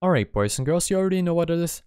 Alright boys and girls, you already know what it is.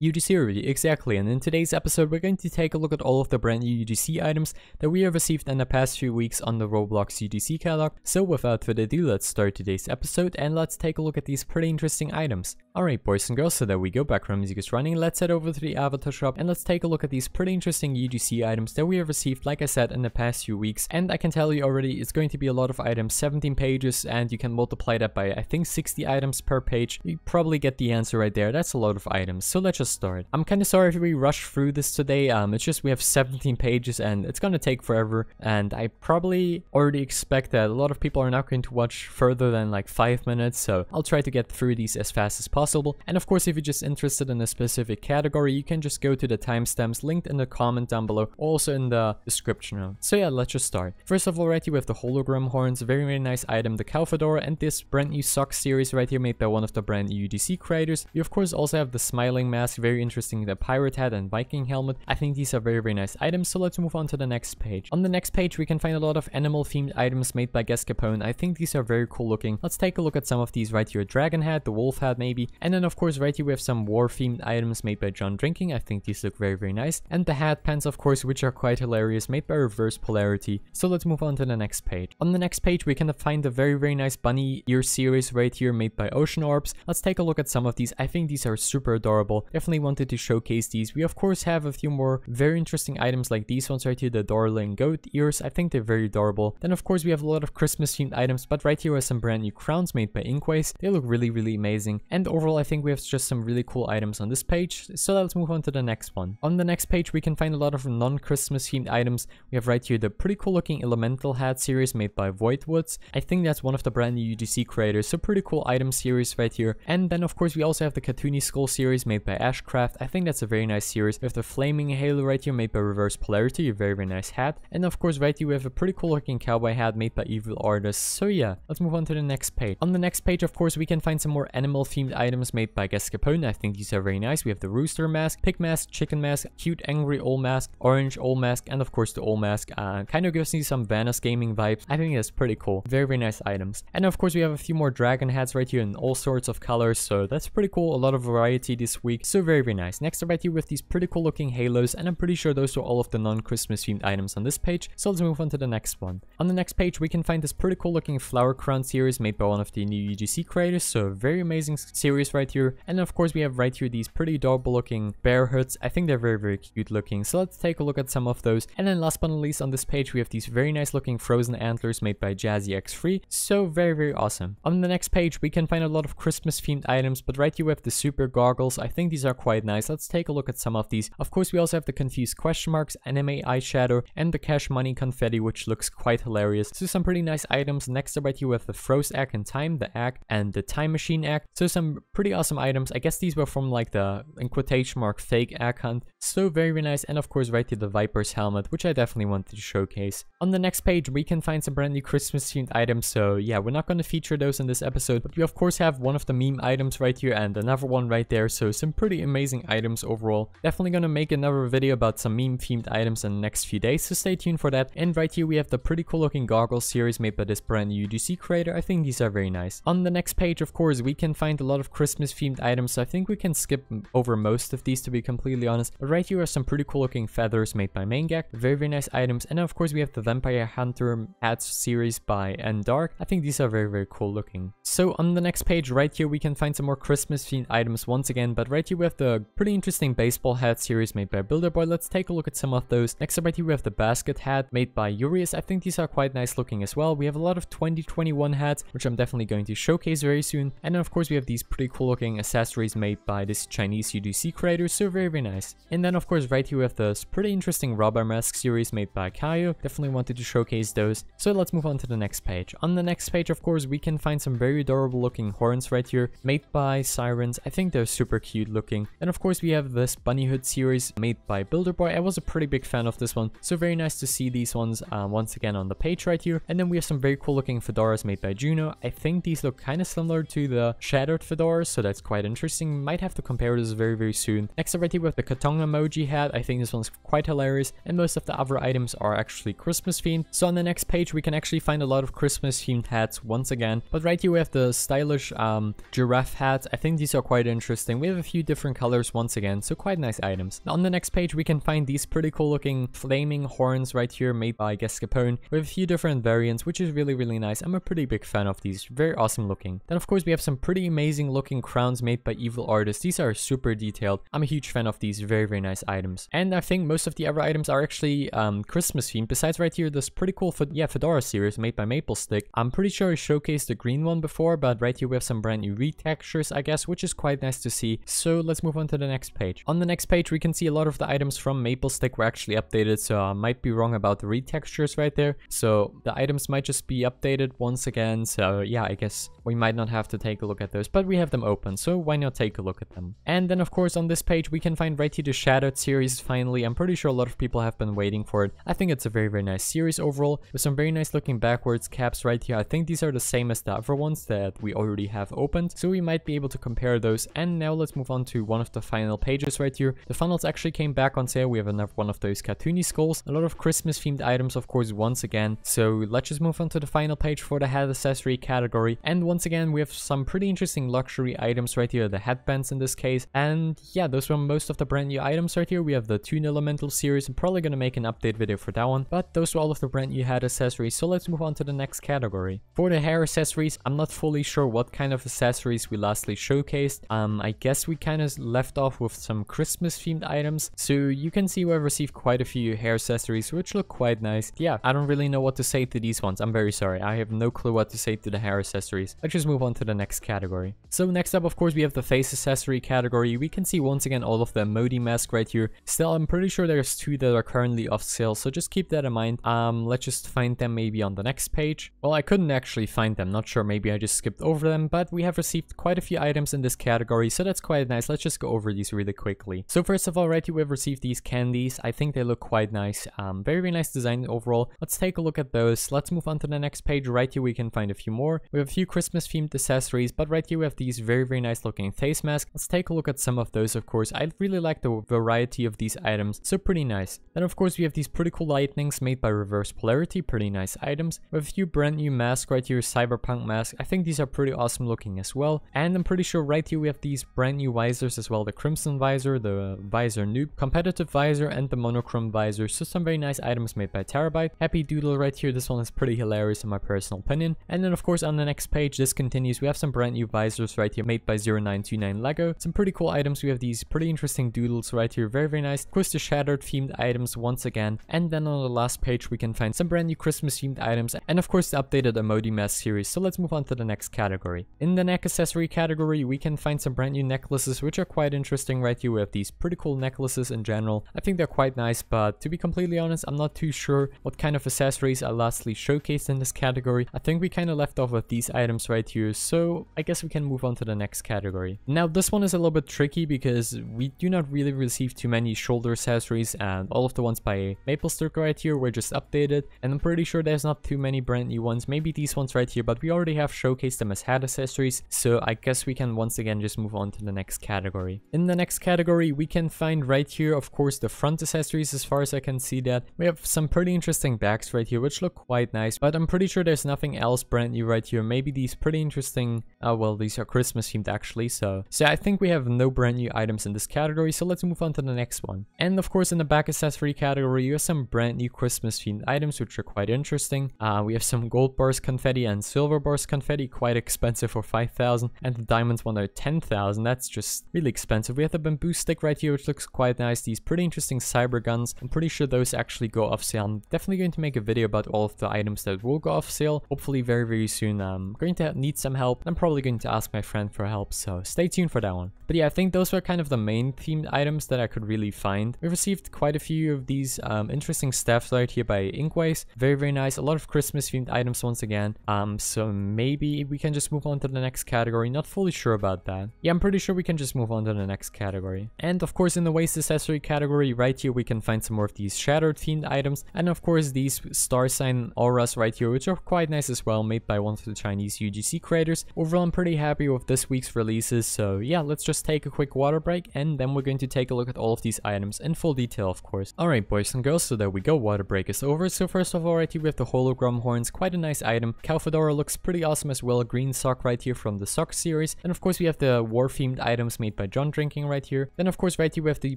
UGC review. exactly, and in today's episode we're going to take a look at all of the brand new UGC items that we have received in the past few weeks on the Roblox UGC catalog, so without further ado let's start today's episode and let's take a look at these pretty interesting items. Alright boys and girls, so there we go, background music is running, let's head over to the avatar shop and let's take a look at these pretty interesting UGC items that we have received like I said in the past few weeks, and I can tell you already it's going to be a lot of items, 17 pages, and you can multiply that by I think 60 items per page, you probably get the answer right there, that's a lot of items, so let's just start. I'm kind of sorry if we rush through this today. Um, it's just we have 17 pages and it's going to take forever. And I probably already expect that a lot of people are not going to watch further than like 5 minutes. So I'll try to get through these as fast as possible. And of course, if you're just interested in a specific category, you can just go to the timestamps linked in the comment down below, also in the description. So yeah, let's just start. First of all, right here, we have the hologram horns, very, very nice item, the cow and this brand new sock series right here made by one of the brand new UDC creators. You of course also have the smiling mask very interesting, the pirate hat and Viking helmet. I think these are very, very nice items, so let's move on to the next page. On the next page, we can find a lot of animal themed items made by Gascapone. I think these are very cool looking. Let's take a look at some of these right here. Dragon hat, the wolf hat maybe. And then of course right here we have some war themed items made by John Drinking. I think these look very, very nice. And the hat pants of course, which are quite hilarious, made by reverse polarity. So let's move on to the next page. On the next page, we can find a very, very nice bunny ear series right here made by Ocean Orbs. Let's take a look at some of these. I think these are super adorable definitely wanted to showcase these. We of course have a few more very interesting items like these ones right here, the Darling Goat ears. I think they're very adorable. Then of course we have a lot of Christmas themed items, but right here are some brand new crowns made by Inkways. They look really, really amazing. And overall, I think we have just some really cool items on this page. So let's move on to the next one. On the next page, we can find a lot of non-Christmas themed items. We have right here the pretty cool looking Elemental Hat series made by Voidwoods. I think that's one of the brand new UGC creators. So pretty cool item series right here. And then of course we also have the Katuni Skull series made by Ash Ashcraft. I think that's a very nice series. We have the flaming halo right here made by Reverse Polarity, a very, very nice hat. And of course right here we have a pretty cool looking cowboy hat made by Evil Artist. So yeah, let's move on to the next page. On the next page of course we can find some more animal themed items made by Gascapone. I think these are very nice. We have the rooster mask, pig mask, chicken mask, cute angry old mask, orange old mask, and of course the old mask. Uh, kind of gives me some Vanos gaming vibes. I think that's pretty cool. Very, very nice items. And of course we have a few more dragon hats right here in all sorts of colors. So that's pretty cool. A lot of variety this week. So very, very nice. Next, I right here with these pretty cool looking halos, and I'm pretty sure those were all of the non-Christmas themed items on this page, so let's move on to the next one. On the next page, we can find this pretty cool looking flower crown series made by one of the new UGC creators, so very amazing series right here. And of course, we have right here these pretty adorable looking bear hoods. I think they're very, very cute looking, so let's take a look at some of those. And then last but not least, on this page, we have these very nice looking frozen antlers made by Jazzy X3, so very, very awesome. On the next page, we can find a lot of Christmas themed items, but right here we have the super goggles. I think these are are quite nice. Let's take a look at some of these. Of course, we also have the confused question marks, anime eyeshadow, and the cash money confetti, which looks quite hilarious. So some pretty nice items. Next up right here with the froze egg and time, the egg, and the time machine egg. So some pretty awesome items. I guess these were from like the, in quotation mark, fake egg hunt. So very, very nice. And of course, right here, the Viper's helmet, which I definitely wanted to showcase. On the next page, we can find some brand new Christmas themed items. So yeah, we're not going to feature those in this episode, but we of course have one of the meme items right here and another one right there. So some pretty amazing items overall. Definitely gonna make another video about some meme themed items in the next few days, so stay tuned for that. And right here we have the pretty cool looking goggles series made by this brand new UGC creator. I think these are very nice. On the next page, of course, we can find a lot of Christmas themed items, so I think we can skip over most of these to be completely honest. But right here are some pretty cool looking feathers made by Mangak. Very, very nice items. And of course, we have the Vampire Hunter hats series by Endark. Dark. I think these are very, very cool looking. So on the next page right here, we can find some more Christmas themed items once again, but right here we have the pretty interesting baseball hat series made by Builder Boy, let's take a look at some of those. Next up right here we have the basket hat made by Urius. I think these are quite nice looking as well. We have a lot of 2021 hats, which I'm definitely going to showcase very soon. And then of course we have these pretty cool looking accessories made by this Chinese UDC creator, so very very nice. And then of course right here we have this pretty interesting rubber mask series made by Caio. Definitely wanted to showcase those. So let's move on to the next page. On the next page of course we can find some very adorable looking horns right here made by Sirens. I think they're super cute looking working. Then of course we have this Bunny Hood series made by Builder Boy. I was a pretty big fan of this one, so very nice to see these ones um, once again on the page right here. And then we have some very cool looking fedoras made by Juno. I think these look kind of similar to the shattered fedoras, so that's quite interesting. Might have to compare this very, very soon. Next up right here with the Katong emoji hat. I think this one's quite hilarious, and most of the other items are actually Christmas themed. So on the next page, we can actually find a lot of Christmas themed hats once again. But right here we have the stylish um, giraffe hats. I think these are quite interesting. We have a few different different colors once again, so quite nice items. Now on the next page we can find these pretty cool looking flaming horns right here made by I Capone with a few different variants which is really really nice. I'm a pretty big fan of these, very awesome looking. Then of course we have some pretty amazing looking crowns made by evil artists. These are super detailed. I'm a huge fan of these very very nice items. And I think most of the other items are actually um, Christmas themed. Besides right here this pretty cool yeah, fedora series made by Maple Stick. I'm pretty sure I showcased the green one before but right here we have some brand new retextures I guess which is quite nice to see. So let's let's move on to the next page. On the next page, we can see a lot of the items from MapleStick were actually updated, so I might be wrong about the retextures right there. So the items might just be updated once again, so yeah, I guess we might not have to take a look at those, but we have them open, so why not take a look at them? And then of course on this page, we can find Righty the Shadowed series finally. I'm pretty sure a lot of people have been waiting for it. I think it's a very, very nice series overall, with some very nice looking backwards caps right here. I think these are the same as the other ones that we already have opened, so we might be able to compare those. And now let's move on to one of the final pages right here. The funnels actually came back on sale. We have another one of those cartoony skulls. A lot of Christmas themed items, of course, once again. So let's just move on to the final page for the head accessory category. And once again, we have some pretty interesting luxury items right here, the headbands in this case. And yeah, those were most of the brand new items right here. We have the Tune Elemental series. I'm probably going to make an update video for that one. But those were all of the brand new head accessories. So let's move on to the next category. For the hair accessories, I'm not fully sure what kind of accessories we lastly showcased. Um, I guess we kind of left off with some Christmas themed items. So you can see I've received quite a few hair accessories, which look quite nice. Yeah, I don't really know what to say to these ones. I'm very sorry. I have no clue what to say to the hair accessories. Let's just move on to the next category. So next up, of course, we have the face accessory category. We can see once again all of the Modi mask right here. Still, I'm pretty sure there's two that are currently off sale. So just keep that in mind. Um, let's just find them maybe on the next page. Well, I couldn't actually find them. Not sure. Maybe I just skipped over them, but we have received quite a few items in this category. So that's quite nice. Let's let's just go over these really quickly. So first of all, right, you have received these candies. I think they look quite nice. Um, very, very nice design overall. Let's take a look at those. Let's move on to the next page. Right here, we can find a few more. We have a few Christmas themed accessories, but right here we have these very, very nice looking face masks. Let's take a look at some of those, of course. I really like the variety of these items, so pretty nice. Then, of course, we have these pretty cool lightnings made by reverse polarity, pretty nice items. We have a few brand new masks right here, cyberpunk mask. I think these are pretty awesome looking as well. And I'm pretty sure right here we have these brand new visors visors as well, the Crimson Visor, the Visor Noob, Competitive Visor and the Monochrome Visor, so some very nice items made by Terabyte. Happy Doodle right here, this one is pretty hilarious in my personal opinion. And then of course on the next page, this continues, we have some brand new visors right here made by 0929 LEGO. Some pretty cool items, we have these pretty interesting doodles right here, very very nice. the Shattered themed items once again. And then on the last page we can find some brand new Christmas themed items and of course the updated emoji mask series. So let's move on to the next category. In the neck accessory category we can find some brand new necklaces which which are quite interesting right here. We have these pretty cool necklaces in general. I think they're quite nice, but to be completely honest, I'm not too sure what kind of accessories are lastly showcased in this category. I think we kind of left off with these items right here, so I guess we can move on to the next category. Now, this one is a little bit tricky because we do not really receive too many shoulder accessories and all of the ones by Maple Stirker right here were just updated, and I'm pretty sure there's not too many brand new ones, maybe these ones right here, but we already have showcased them as hat accessories, so I guess we can once again just move on to the next category category. In the next category, we can find right here, of course, the front accessories as far as I can see that. We have some pretty interesting bags right here, which look quite nice, but I'm pretty sure there's nothing else brand new right here. Maybe these pretty interesting, uh, well, these are Christmas themed actually, so. So I think we have no brand new items in this category, so let's move on to the next one. And of course, in the back accessory category, you have some brand new Christmas themed items, which are quite interesting. Uh, we have some gold bars confetti and silver bars confetti, quite expensive for 5,000, and the diamonds one are 10,000. That's just really expensive. We have the bamboo stick right here, which looks quite nice. These pretty interesting cyber guns. I'm pretty sure those actually go off sale. I'm definitely going to make a video about all of the items that will go off sale, hopefully very, very soon. I'm going to need some help. I'm probably going to ask my friend for help, so stay tuned for that one. But yeah, I think those were kind of the main themed items that I could really find. we received quite a few of these um, interesting staffs right here by Inkways. Very, very nice. A lot of Christmas themed items once again. Um, so maybe we can just move on to the next category. Not fully sure about that. Yeah, I'm pretty sure we can just move move on to the next category. And of course in the waste accessory category right here we can find some more of these shattered fiend items and of course these star sign auras right here which are quite nice as well made by one of the Chinese UGC creators. Overall I'm pretty happy with this week's releases so yeah let's just take a quick water break and then we're going to take a look at all of these items in full detail of course. Alright boys and girls so there we go water break is over so first of all right here we have the hologram horns quite a nice item. Calfadora looks pretty awesome as well green sock right here from the sock series and of course we have the war themed items made by John Drinking right here. Then of course right here we have the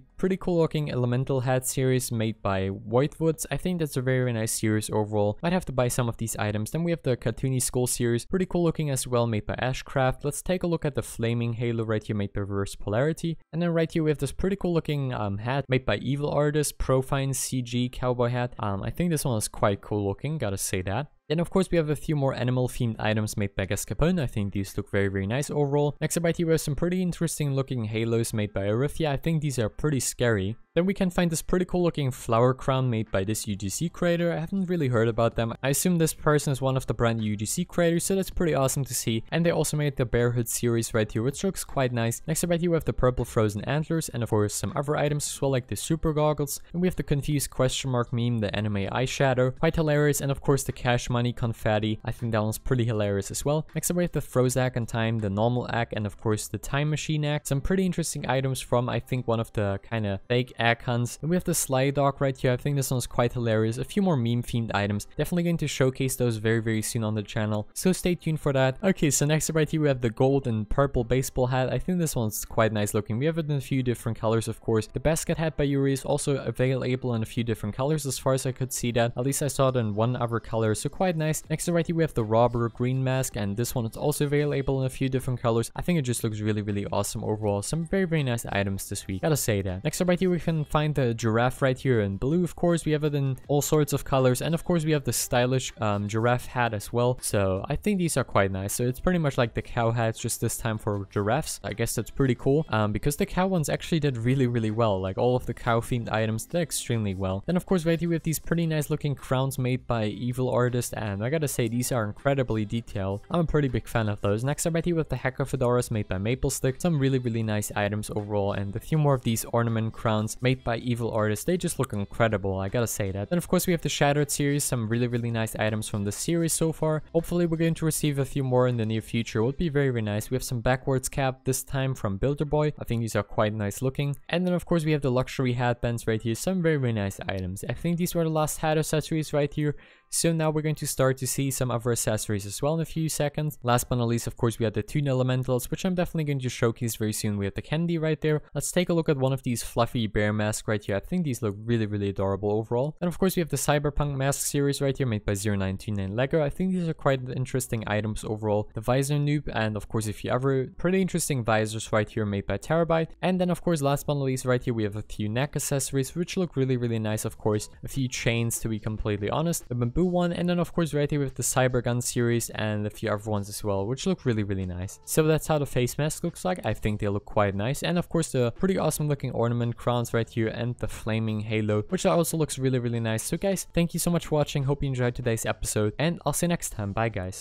pretty cool looking Elemental Hat series made by Whitewoods. I think that's a very nice series overall. Might have to buy some of these items. Then we have the Cartoony Skull series, pretty cool looking as well made by Ashcraft. Let's take a look at the Flaming Halo right here made by Reverse Polarity. And then right here we have this pretty cool looking um, hat made by Evil Artist, Profine CG Cowboy Hat. Um, I think this one is quite cool looking, gotta say that. Then of course we have a few more animal themed items made by Gascapone, I think these look very very nice overall. Next up I we have some pretty interesting looking halos made by Orithia, I think these are pretty scary. Then we can find this pretty cool looking flower crown made by this UGC creator. I haven't really heard about them. I assume this person is one of the brand new UGC creators, so that's pretty awesome to see. And they also made the Bear Hood series right here, which looks quite nice. Next up right here we have the purple frozen antlers and of course some other items as well like the super goggles. And we have the confused question mark meme, the anime eyeshadow. Quite hilarious and of course the cash money confetti. I think that one's pretty hilarious as well. Next up we have the frozak and Time, the normal act and of course the Time Machine act. Some pretty interesting items from I think one of the kind of fake egg hunts. we have the Sly Dog right here. I think this one's quite hilarious. A few more meme themed items. Definitely going to showcase those very, very soon on the channel. So stay tuned for that. Okay, so next up right here we have the gold and purple baseball hat. I think this one's quite nice looking. We have it in a few different colors, of course. The basket hat by Yuri is also available in a few different colors as far as I could see that. At least I saw it in one other color, so quite nice. Next up right here we have the robber green mask and this one is also available in a few different colors. I think it just looks really, really awesome overall. Some very, very nice items this week. Gotta say that. Next up right here we have can find the giraffe right here in blue. Of course, we have it in all sorts of colors. And of course, we have the stylish um, giraffe hat as well. So I think these are quite nice. So it's pretty much like the cow hats, just this time for giraffes. I guess that's pretty cool um, because the cow ones actually did really, really well. Like all of the cow themed items did extremely well. Then of course, right here, we have these pretty nice looking crowns made by Evil Artist. And I gotta say, these are incredibly detailed. I'm a pretty big fan of those. Next up right here with the Hacker Fedoras made by Maple Stick. Some really, really nice items overall. And a few more of these ornament crowns made by evil artists. They just look incredible, I gotta say that. Then of course we have the Shattered series, some really really nice items from the series so far. Hopefully we're going to receive a few more in the near future, it would be very very nice. We have some backwards cap this time from Builder Boy. I think these are quite nice looking. And then of course we have the luxury hat bands right here, some very very nice items. I think these were the last hat accessories right here. So now we're going to start to see some other accessories as well in a few seconds. Last but not least, of course, we have the Tune Elementals, which I'm definitely going to showcase very soon. We have the candy right there. Let's take a look at one of these fluffy bear masks right here. I think these look really, really adorable overall. And of course, we have the Cyberpunk mask series right here made by 0929 Lego. I think these are quite interesting items overall. The visor noob and of course, if you ever, pretty interesting visors right here made by Terabyte. And then of course, last but not least, right here, we have a few neck accessories, which look really, really nice, of course. A few chains, to be completely honest. The bamboo one and then of course right here with the cyber gun series and a few other ones as well which look really really nice so that's how the face mask looks like i think they look quite nice and of course the pretty awesome looking ornament crowns right here and the flaming halo which also looks really really nice so guys thank you so much for watching hope you enjoyed today's episode and i'll see you next time bye guys